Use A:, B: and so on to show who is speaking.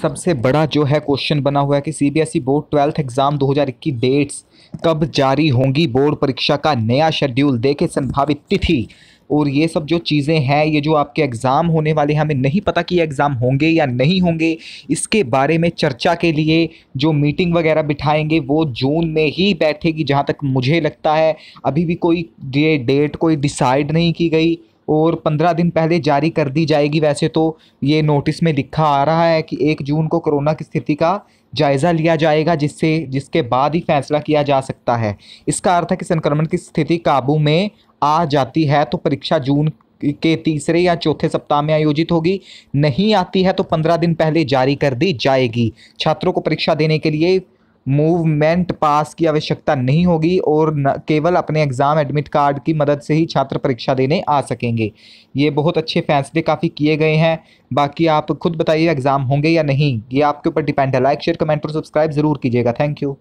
A: सबसे बड़ा जो है क्वेश्चन बना हुआ है कि CBSE board twelfth exam 2021 dates कब जारी होंगी बोर्ड परीक्षा का नया शेड्यूल देखे संभावित तिथि और ये सब जो चीज़ें हैं ये जो आपके एग्ज़ाम होने वाले हैं हमें नहीं पता कि ये एग्ज़ाम होंगे या नहीं होंगे इसके बारे में चर्चा के लिए जो मीटिंग वगैरह बिठाएंगे वो जून में ही बैठेगी जहाँ तक मुझे लगता है अभी भी कोई ये डेट कोई डिसाइड नहीं की गई और पंद्रह दिन पहले जारी कर दी जाएगी वैसे तो ये नोटिस में लिखा आ रहा है कि एक जून को कोरोना की स्थिति का जायज़ा लिया जाएगा जिससे जिसके बाद ही फैसला किया जा सकता है इसका अर्थ है कि संक्रमण की स्थिति काबू में आ जाती है तो परीक्षा जून के तीसरे या चौथे सप्ताह में आयोजित होगी नहीं आती है तो पंद्रह दिन पहले जारी कर दी जाएगी छात्रों को परीक्षा देने के लिए मूवमेंट पास की आवश्यकता नहीं होगी और न, केवल अपने एग्ज़ाम एडमिट कार्ड की मदद से ही छात्र परीक्षा देने आ सकेंगे ये बहुत अच्छे फैसले काफ़ी किए गए हैं बाकी आप खुद बताइए एग्ज़ाम होंगे या नहीं ये आपके ऊपर डिपेंड है लाइक शेयर कमेंट और सब्सक्राइब ज़रूर कीजिएगा थैंक यू